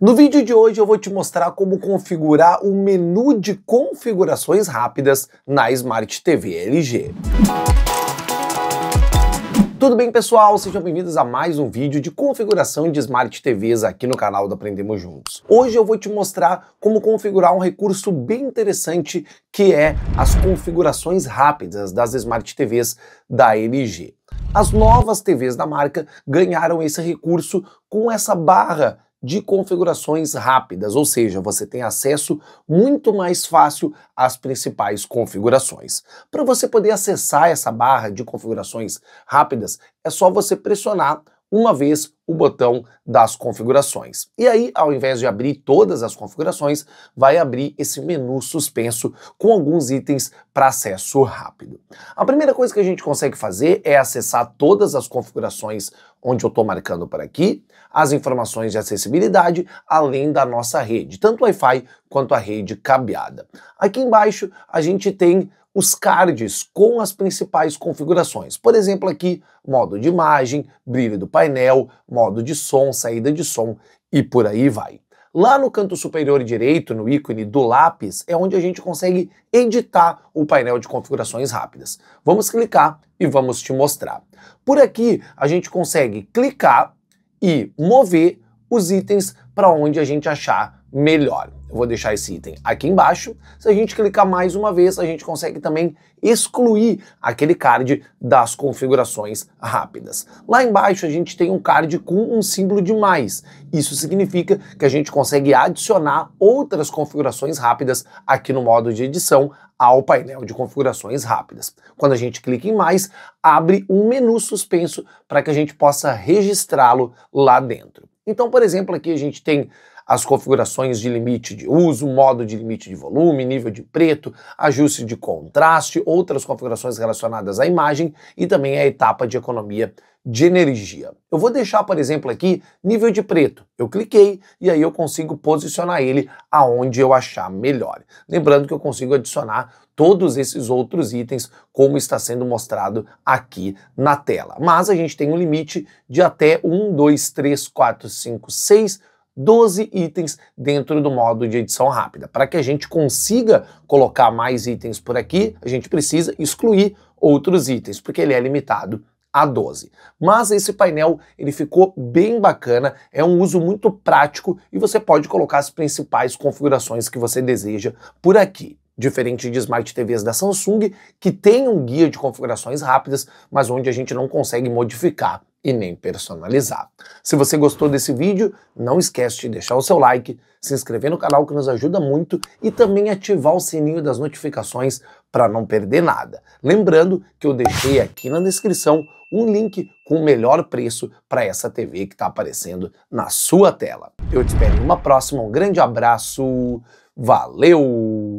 No vídeo de hoje eu vou te mostrar como configurar o um menu de configurações rápidas na Smart TV LG. Tudo bem, pessoal? Sejam bem-vindos a mais um vídeo de configuração de Smart TVs aqui no canal do Aprendemos Juntos. Hoje eu vou te mostrar como configurar um recurso bem interessante que é as configurações rápidas das Smart TVs da LG. As novas TVs da marca ganharam esse recurso com essa barra de configurações rápidas, ou seja, você tem acesso muito mais fácil às principais configurações. Para você poder acessar essa barra de configurações rápidas, é só você pressionar uma vez o botão das configurações. E aí, ao invés de abrir todas as configurações, vai abrir esse menu suspenso com alguns itens para acesso rápido. A primeira coisa que a gente consegue fazer é acessar todas as configurações onde eu estou marcando por aqui, as informações de acessibilidade, além da nossa rede, tanto Wi-Fi quanto a rede cabeada. Aqui embaixo a gente tem os cards com as principais configurações. Por exemplo, aqui, modo de imagem, brilho do painel, modo de som, saída de som e por aí vai. Lá no canto superior direito, no ícone do lápis, é onde a gente consegue editar o painel de configurações rápidas. Vamos clicar e vamos te mostrar. Por aqui, a gente consegue clicar e mover os itens para onde a gente achar melhor. Eu vou deixar esse item aqui embaixo. Se a gente clicar mais uma vez, a gente consegue também excluir aquele card das configurações rápidas. Lá embaixo a gente tem um card com um símbolo de mais. Isso significa que a gente consegue adicionar outras configurações rápidas aqui no modo de edição ao painel de configurações rápidas. Quando a gente clica em mais, abre um menu suspenso para que a gente possa registrá-lo lá dentro. Então, por exemplo, aqui a gente tem as configurações de limite de uso, modo de limite de volume, nível de preto, ajuste de contraste, outras configurações relacionadas à imagem e também a etapa de economia de energia. Eu vou deixar, por exemplo, aqui nível de preto. Eu cliquei e aí eu consigo posicionar ele aonde eu achar melhor. Lembrando que eu consigo adicionar todos esses outros itens como está sendo mostrado aqui na tela. Mas a gente tem um limite de até 1, 2, 3, 4, 5, 6 12 itens dentro do modo de edição rápida. Para que a gente consiga colocar mais itens por aqui, a gente precisa excluir outros itens, porque ele é limitado a 12. Mas esse painel ele ficou bem bacana, é um uso muito prático e você pode colocar as principais configurações que você deseja por aqui. Diferente de Smart TVs da Samsung, que tem um guia de configurações rápidas, mas onde a gente não consegue modificar e nem personalizado. Se você gostou desse vídeo, não esquece de deixar o seu like, se inscrever no canal que nos ajuda muito e também ativar o sininho das notificações para não perder nada. Lembrando que eu deixei aqui na descrição um link com o melhor preço para essa TV que está aparecendo na sua tela. Eu te espero em uma próxima, um grande abraço, valeu!